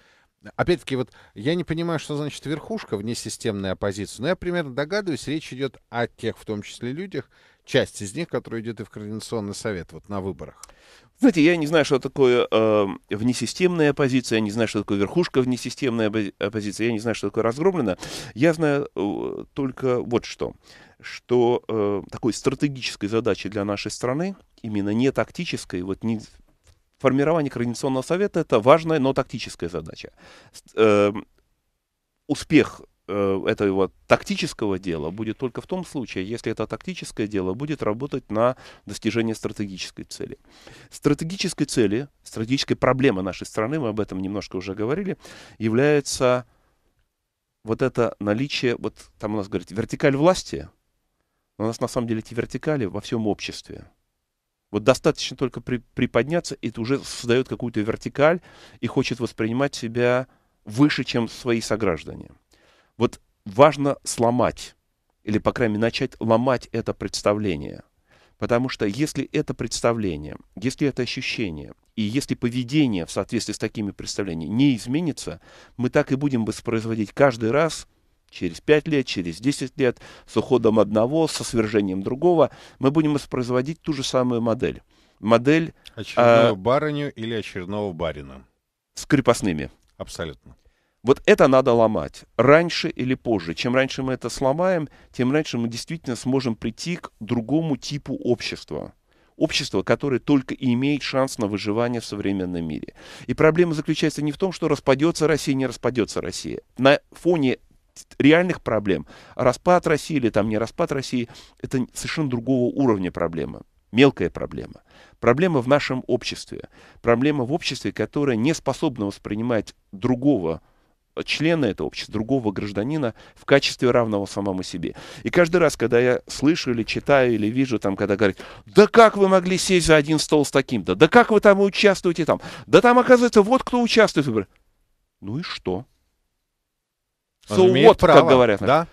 Опять-таки, вот я не понимаю, что значит верхушка внесистемная оппозиция. но я примерно догадываюсь, речь идет о тех, в том числе, людях, часть из них, которая идет и в Координационный совет вот на выборах? Знаете, я не знаю, что такое э, внесистемная оппозиция, я не знаю, что такое верхушка внесистемная оппозиция, я не знаю, что такое разгромлено. Я знаю э, только вот что, что э, такой стратегической задачи для нашей страны, именно не тактической, вот не формирование Координационного совета это важная, но тактическая задача. Э, успех Э, этого тактического дела будет только в том случае, если это тактическое дело будет работать на достижение стратегической цели. Стратегической цели, стратегической проблемы нашей страны, мы об этом немножко уже говорили, является вот это наличие, вот там у нас, говорит, вертикаль власти, но у нас на самом деле эти вертикали во всем обществе. Вот достаточно только при, приподняться, и это уже создает какую-то вертикаль и хочет воспринимать себя выше, чем свои сограждане. Вот важно сломать, или, по крайней мере, начать ломать это представление. Потому что если это представление, если это ощущение, и если поведение в соответствии с такими представлениями не изменится, мы так и будем воспроизводить каждый раз через 5 лет, через 10 лет, с уходом одного, со свержением другого, мы будем воспроизводить ту же самую модель. Модель... Очередную а, барыню или очередного барина. С крепостными. Абсолютно. Вот это надо ломать раньше или позже. Чем раньше мы это сломаем, тем раньше мы действительно сможем прийти к другому типу общества. Общество, которое только и имеет шанс на выживание в современном мире. И проблема заключается не в том, что распадется Россия, не распадется Россия. На фоне реальных проблем распад России или там не распад России, это совершенно другого уровня проблема мелкая проблема. Проблема в нашем обществе. Проблема в обществе, которое не способно воспринимать другого члена этого общества, другого гражданина в качестве равного самому себе. И каждый раз, когда я слышу или читаю или вижу, там, когда говорят, да как вы могли сесть за один стол с таким-то, да как вы там участвуете там, да там, оказывается, вот кто участвует Ну и что? So Он вот, право, как говорят. Да?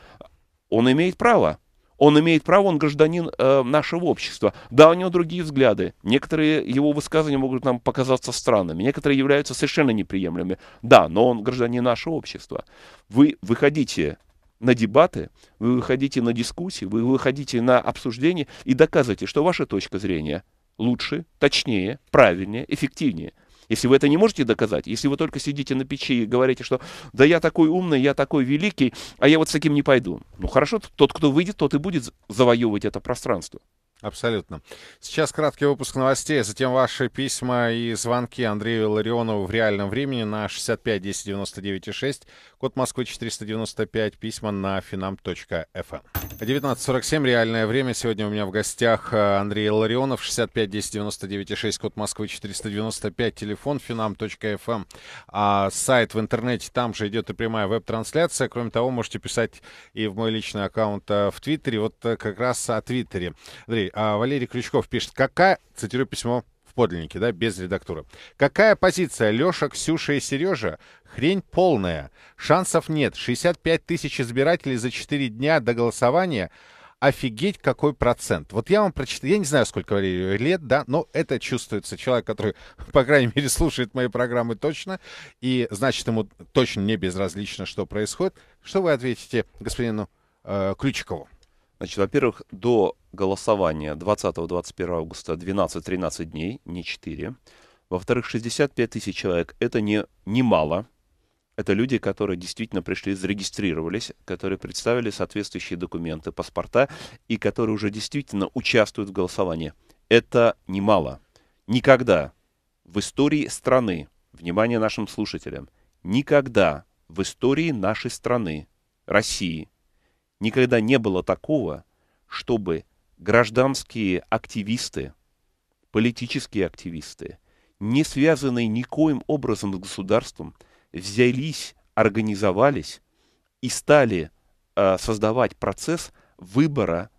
Он имеет право. Он имеет право, он гражданин э, нашего общества. Да, у него другие взгляды. Некоторые его высказывания могут нам показаться странными, некоторые являются совершенно неприемлемыми. Да, но он гражданин нашего общества. Вы выходите на дебаты, вы выходите на дискуссии, вы выходите на обсуждение и доказывайте, что ваша точка зрения лучше, точнее, правильнее, эффективнее – если вы это не можете доказать, если вы только сидите на печи и говорите, что да я такой умный, я такой великий, а я вот с таким не пойду. Ну хорошо, тот, кто выйдет, тот и будет завоевывать это пространство. Абсолютно. Сейчас краткий выпуск новостей, а затем ваши письма и звонки Андрею Ларионову в реальном времени на 65 10 99 6, код Москвы 495, письма на finam.fm. 19.47, эм. реальное время. Сегодня у меня в гостях э, Андрей Ларионов, 65 10 99 6, код Москвы 495, телефон finam.fm, эм. а сайт в интернете, там же идет и прямая веб-трансляция. Кроме того, можете писать и в мой личный аккаунт э, в Твиттере, вот э, как раз о Твиттере. Андрей, Валерий. А, Валерий Крючков пишет, какая, цитирую письмо в подлиннике, да, без редактуры, Какая позиция? Леша, Ксюша и Сережа? Хрень полная. Шансов нет. 65 тысяч избирателей за 4 дня до голосования офигеть какой процент. Вот я вам прочитаю, я не знаю, сколько Валерию лет, да, но это чувствуется человек, который, по крайней мере, слушает мои программы точно, и значит, ему точно не безразлично, что происходит. Что вы ответите господину э, Ключикову? Значит, во-первых, до голосования 20-21 августа 12-13 дней, не 4. Во-вторых, 65 тысяч человек – это не, не мало. Это люди, которые действительно пришли, зарегистрировались, которые представили соответствующие документы, паспорта, и которые уже действительно участвуют в голосовании. Это немало. Никогда в истории страны, внимание нашим слушателям, никогда в истории нашей страны, России – никогда не было такого, чтобы гражданские активисты, политические активисты, не связанные никоим образом с государством, взялись, организовались и стали э, создавать процесс выбора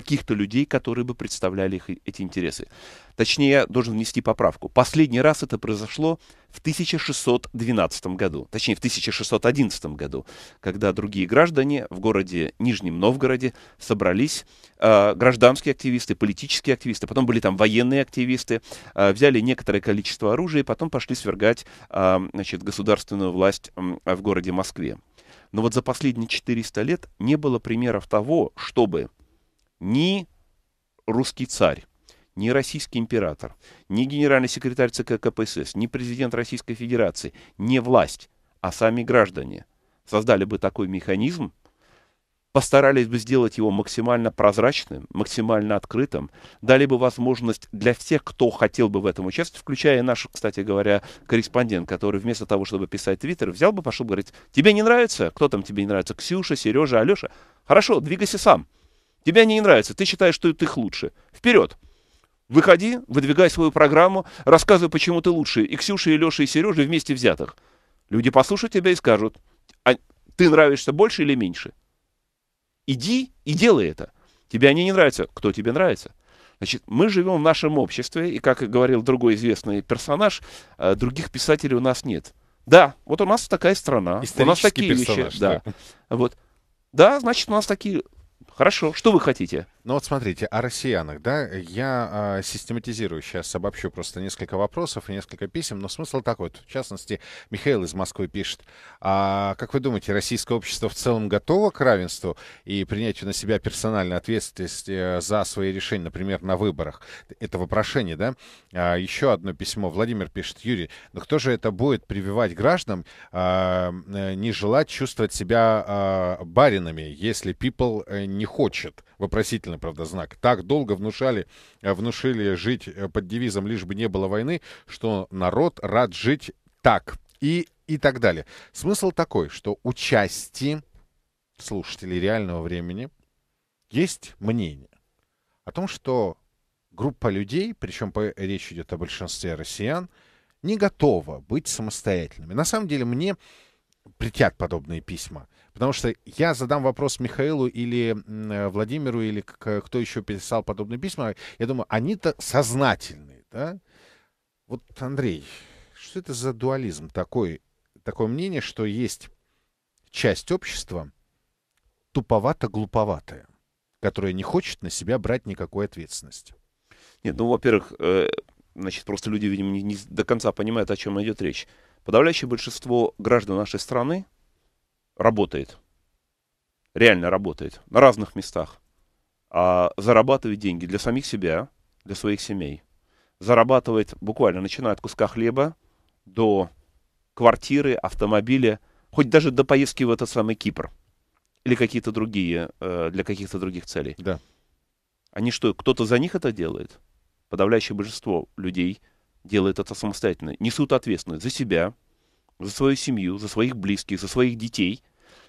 каких-то людей, которые бы представляли их, эти интересы. Точнее, я должен внести поправку. Последний раз это произошло в 1612 году, точнее, в 1611 году, когда другие граждане в городе Нижнем Новгороде собрались, э, гражданские активисты, политические активисты, потом были там военные активисты, э, взяли некоторое количество оружия и потом пошли свергать э, значит, государственную власть э, в городе Москве. Но вот за последние 400 лет не было примеров того, чтобы ни русский царь, ни российский император, ни генеральный секретарь ЦК КПСС, ни президент Российской Федерации, не власть, а сами граждане создали бы такой механизм, постарались бы сделать его максимально прозрачным, максимально открытым, дали бы возможность для всех, кто хотел бы в этом участвовать, включая наш, кстати говоря, корреспондент, который вместо того, чтобы писать твиттер, взял бы, пошел бы говорить, тебе не нравится? Кто там тебе не нравится? Ксюша, Сережа, Алеша? Хорошо, двигайся сам. Тебе они не нравятся, ты считаешь, что ты их лучше. Вперед! Выходи, выдвигай свою программу, рассказывай, почему ты лучше. И Ксюша, и Леша, и Сережа вместе взятых. Люди послушают тебя и скажут, а ты нравишься больше или меньше? Иди и делай это. Тебе они не нравятся. Кто тебе нравится? Значит, мы живем в нашем обществе, и, как говорил другой известный персонаж, э, других писателей у нас нет. Да, вот у нас такая страна, у нас такие персонаж, вещи. Да. да. Вот. да, значит, у нас такие Хорошо, что вы хотите? Ну вот смотрите, о россиянах, да, я э, систематизирую сейчас, обобщу просто несколько вопросов и несколько писем, но смысл такой, в частности, Михаил из Москвы пишет, а, как вы думаете, российское общество в целом готово к равенству и принятию на себя персональной ответственности э, за свои решения, например, на выборах? Это вопрошение, да? А, еще одно письмо, Владимир пишет, Юрий, но ну кто же это будет прививать гражданам а, э, не желать чувствовать себя а, баринами, если people э, не хочет? вопросительный, правда, знак, так долго внушали, э, внушили жить э, под девизом «лишь бы не было войны», что народ рад жить так и, и так далее. Смысл такой, что у части слушателей реального времени есть мнение о том, что группа людей, причем по, речь идет о большинстве россиян, не готова быть самостоятельными. На самом деле мне притят подобные письма. Потому что я задам вопрос Михаилу или э, Владимиру, или кто еще писал подобные письма. Я думаю, они-то сознательные, да? Вот, Андрей, что это за дуализм такой? Такое мнение, что есть часть общества туповато-глуповатая, которая не хочет на себя брать никакой ответственности. Нет, ну, во-первых, э, значит, просто люди, видимо, не, не до конца понимают, о чем идет речь. Подавляющее большинство граждан нашей страны работает. Реально работает. На разных местах. А зарабатывает деньги для самих себя, для своих семей. Зарабатывает буквально, начиная от куска хлеба до квартиры, автомобиля, хоть даже до поездки в этот самый Кипр. Или какие-то другие, э, для каких-то других целей. Да. Они что, кто-то за них это делает? Подавляющее большинство людей делает это самостоятельно. Несут ответственность за себя, за свою семью, за своих близких, за своих детей.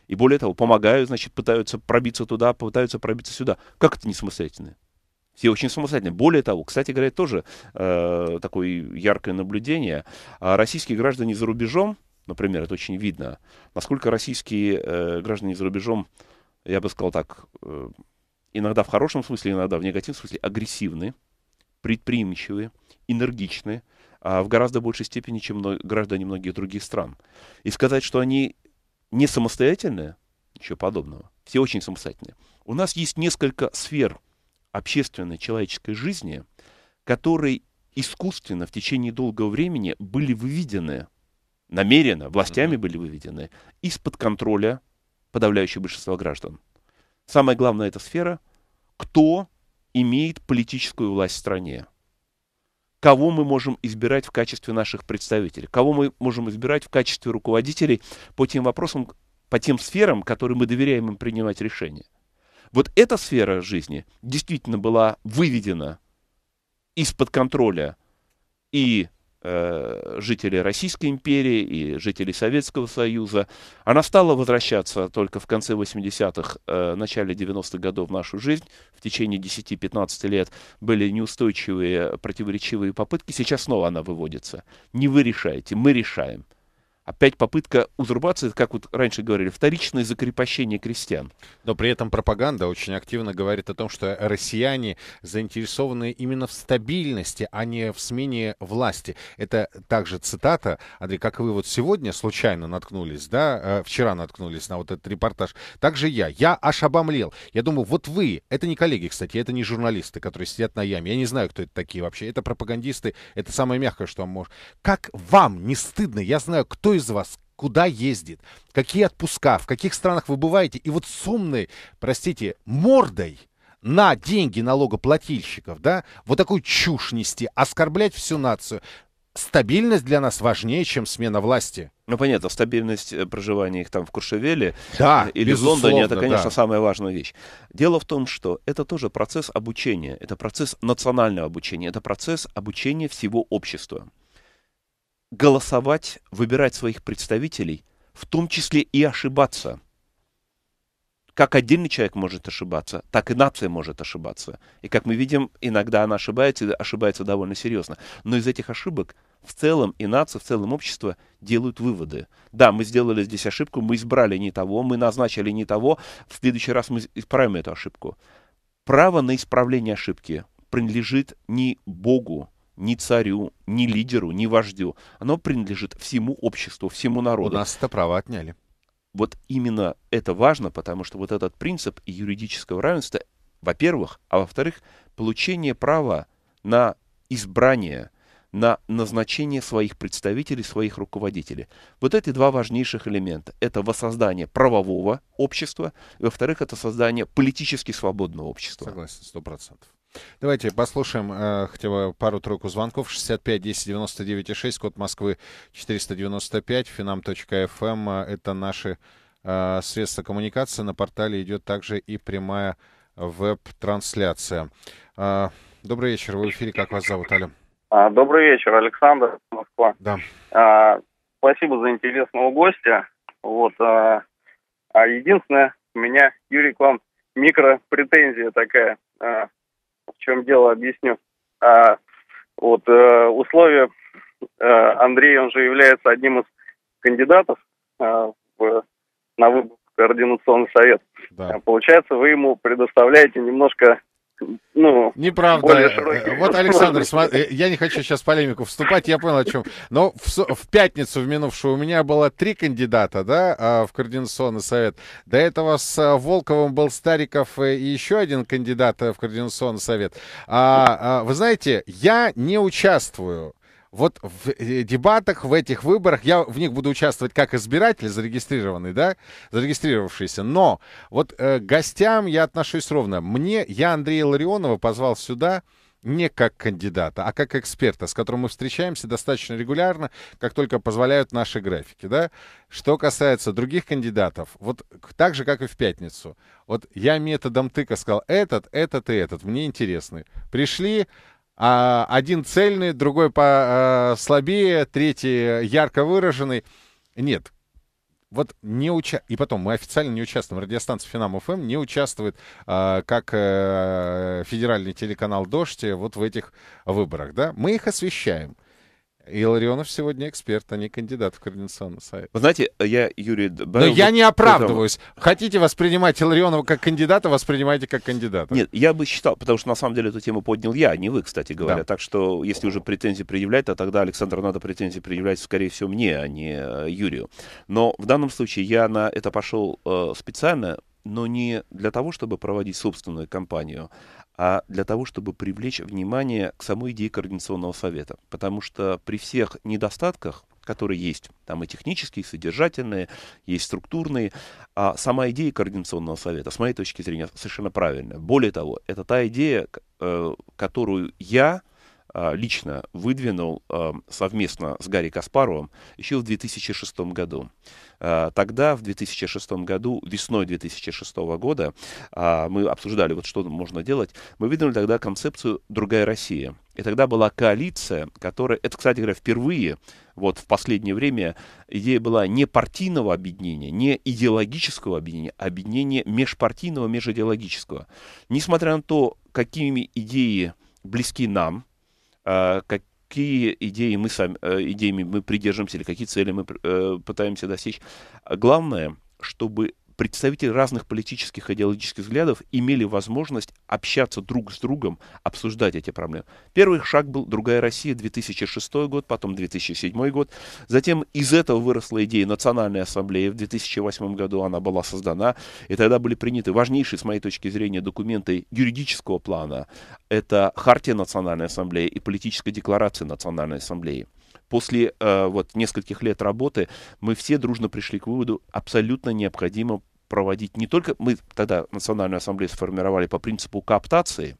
И более того, помогают, значит, пытаются пробиться туда, пытаются пробиться сюда. Как это не самостоятельно? Все очень самостоятельно. Более того, кстати говоря, тоже э, такое яркое наблюдение. А российские граждане за рубежом, например, это очень видно, насколько российские э, граждане за рубежом, я бы сказал так, э, иногда в хорошем смысле, иногда в негативном смысле, агрессивны, предприимчивы, энергичны, а, в гораздо большей степени, чем граждане многих других стран. И сказать, что они не самостоятельные, ничего подобного. Все очень самостоятельные. У нас есть несколько сфер общественной человеческой жизни, которые искусственно в течение долгого времени были выведены, намеренно, властями mm-hmm. были выведены, из-под контроля подавляющего большинства граждан. Самая главная эта сфера, кто имеет политическую власть в стране кого мы можем избирать в качестве наших представителей, кого мы можем избирать в качестве руководителей по тем вопросам, по тем сферам, которые мы доверяем им принимать решения. Вот эта сфера жизни действительно была выведена из-под контроля и Э, жителей Российской империи и жителей Советского Союза. Она стала возвращаться только в конце 80-х, э, начале 90-х годов в нашу жизнь. В течение 10-15 лет были неустойчивые, противоречивые попытки. Сейчас снова она выводится. Не вы решаете, мы решаем. Опять попытка узурбации, как вот раньше говорили, вторичное закрепощение крестьян. Но при этом пропаганда очень активно говорит о том, что россияне заинтересованы именно в стабильности, а не в смене власти. Это также цитата, Андрей, как вы вот сегодня случайно наткнулись, да, э, вчера наткнулись на вот этот репортаж. Также я. Я аж обомлел. Я думаю, вот вы, это не коллеги, кстати, это не журналисты, которые сидят на яме. Я не знаю, кто это такие вообще. Это пропагандисты, это самое мягкое, что он может. Как вам не стыдно? Я знаю, кто из вас куда ездит, какие отпуска, в каких странах вы бываете. И вот с простите, мордой на деньги налогоплательщиков, да, вот такую чушь нести, оскорблять всю нацию. Стабильность для нас важнее, чем смена власти. Ну, понятно, стабильность э, проживания их там в Куршевеле да, э, или в Лондоне, это, конечно, да. самая важная вещь. Дело в том, что это тоже процесс обучения, это процесс национального обучения, это процесс обучения всего общества голосовать, выбирать своих представителей, в том числе и ошибаться. Как отдельный человек может ошибаться, так и нация может ошибаться. И как мы видим, иногда она ошибается, и ошибается довольно серьезно. Но из этих ошибок в целом и нация, в целом общество делают выводы. Да, мы сделали здесь ошибку, мы избрали не того, мы назначили не того, в следующий раз мы исправим эту ошибку. Право на исправление ошибки принадлежит не Богу, ни царю, ни лидеру, ни вождю. Оно принадлежит всему обществу, всему народу. У нас это право отняли. Вот именно это важно, потому что вот этот принцип юридического равенства, во-первых, а во-вторых, получение права на избрание, на назначение своих представителей, своих руководителей. Вот эти два важнейших элемента. Это воссоздание правового общества, и, во-вторых, это создание политически свободного общества. Согласен, сто процентов. Давайте послушаем э, хотя бы пару-тройку звонков. 65 10 99 6, код Москвы 495, finam.fm. Эм. Это наши э, средства коммуникации. На портале идет также и прямая веб-трансляция. Э, добрый вечер, вы в эфире. Как вас зовут, Аля? А, добрый вечер, Александр, Москва. Да. А, спасибо за интересного гостя. Вот, а, а единственное, у меня, Юрий, к вам микропретензия такая. А, чем дело, объясню. А, вот э, условия, э, Андрей, он же является одним из кандидатов э, в, на выбор в координационный совет. Да. Получается, вы ему предоставляете немножко ну, Неправда. Э, вот, Александр, э, я не хочу сейчас в полемику вступать, я понял, о чем. Но в, в пятницу, в минувшую, у меня было три кандидата, да, а, в Координационный совет. До этого с э, Волковым был Стариков и еще один кандидат в Координационный совет. А, а, вы знаете, я не участвую вот в э, дебатах, в этих выборах, я в них буду участвовать как избиратель зарегистрированный, да, зарегистрировавшийся, но вот э, гостям я отношусь ровно. Мне, я Андрея Ларионова позвал сюда, не как кандидата, а как эксперта, с которым мы встречаемся достаточно регулярно, как только позволяют наши графики. Да? Что касается других кандидатов, вот так же, как и в пятницу. Вот я методом тыка сказал, этот, этот и этот, мне интересны. Пришли, а, один цельный, другой по э, слабее, третий ярко выраженный. Нет, вот не уча... И потом, мы официально не участвуем. Радиостанция Финам ФМ не участвует э, как э, федеральный телеканал Дождь вот в этих выборах. Да? Мы их освещаем. И Ларионов сегодня эксперт, а не кандидат в Координационный совет. Вы знаете, я Юрий добавил... Но я не оправдываюсь. Потому... Хотите воспринимать Ларионова как кандидата, воспринимайте как кандидата. Нет, я бы считал, потому что на самом деле эту тему поднял я, а не вы, кстати говоря. Да. Так что если уже претензии предъявлять, то тогда, Александр, надо претензии предъявлять, скорее всего, мне, а не э, Юрию. Но в данном случае я на это пошел э, специально, но не для того, чтобы проводить собственную кампанию, а для того, чтобы привлечь внимание к самой идее Координационного совета. Потому что при всех недостатках, которые есть, там и технические, и содержательные, есть структурные, а сама идея Координационного совета, с моей точки зрения, совершенно правильная. Более того, это та идея, э, которую я Э, лично выдвинул э, совместно с Гарри Каспаровым еще в 2006 году. Э, тогда, в 2006 году, весной 2006 года, мы обсуждали, вот что можно делать, мы выдвинули тогда концепцию «Другая Россия». И тогда была коалиция, которая, это, кстати говоря, впервые, вот в последнее время идея была не партийного объединения, не идеологического объединения, а объединения межпартийного, межидеологического. Несмотря на то, какими идеи близки нам, а, какие идеи мы сами, э, идеями мы придерживаемся или какие цели мы э, пытаемся достичь. Главное, чтобы представители разных политических и идеологических взглядов имели возможность общаться друг с другом, обсуждать эти проблемы. Первый шаг был «Другая Россия», 2006 год, потом 2007 год. Затем из этого выросла идея Национальной Ассамблеи. В 2008 году она была создана, и тогда были приняты важнейшие, с моей точки зрения, документы юридического плана. Это Хартия Национальной Ассамблеи и Политическая декларация Национальной Ассамблеи после э, вот нескольких лет работы мы все дружно пришли к выводу, абсолютно необходимо проводить не только... Мы тогда Национальную ассамблею сформировали по принципу кооптации,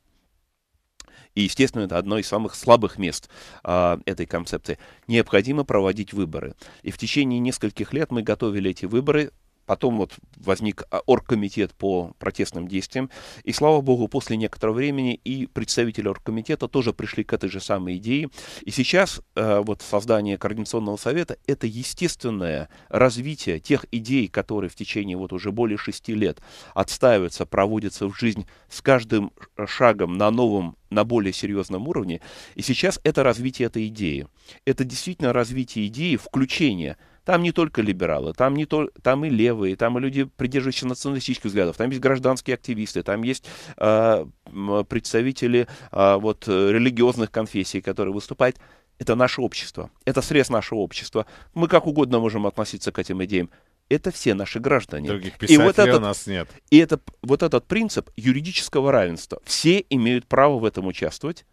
и, естественно, это одно из самых слабых мест э, этой концепции. Необходимо проводить выборы. И в течение нескольких лет мы готовили эти выборы Потом вот возник а, оргкомитет по протестным действиям. И, слава богу, после некоторого времени и представители оргкомитета тоже пришли к этой же самой идее. И сейчас э, вот создание Координационного совета — это естественное развитие тех идей, которые в течение вот уже более шести лет отстаиваются, проводятся в жизнь с каждым шагом на новом на более серьезном уровне. И сейчас это развитие этой идеи. Это действительно развитие идеи включения там не только либералы, там, не то, там и левые, там и люди, придерживающиеся националистических взглядов, там есть гражданские активисты, там есть а, а, э, представители э, вот, религиозных конфессий, которые выступают. Это наше общество, это срез нашего общества. Мы как угодно можем относиться к этим идеям это все наши граждане. Других писателей и вот этот, у нас нет. И это, вот этот принцип юридического равенства. Все имеют право в этом участвовать.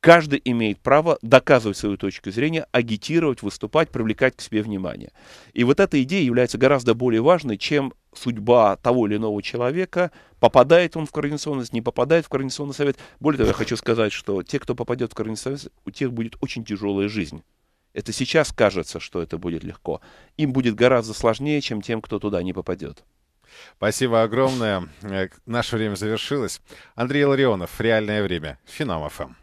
Каждый имеет право доказывать свою точку зрения, агитировать, выступать, привлекать к себе внимание. И вот эта идея является гораздо более важной, чем судьба того или иного человека, попадает он в координационность, не попадает в Координационный совет. Более того, я хочу сказать, что те, кто попадет в Координационный совет, у тех будет очень тяжелая жизнь. Это сейчас кажется, что это будет легко. Им будет гораздо сложнее, чем тем, кто туда не попадет. Спасибо огромное. Э, наше время завершилось. Андрей Ларионов. Реальное время. Финам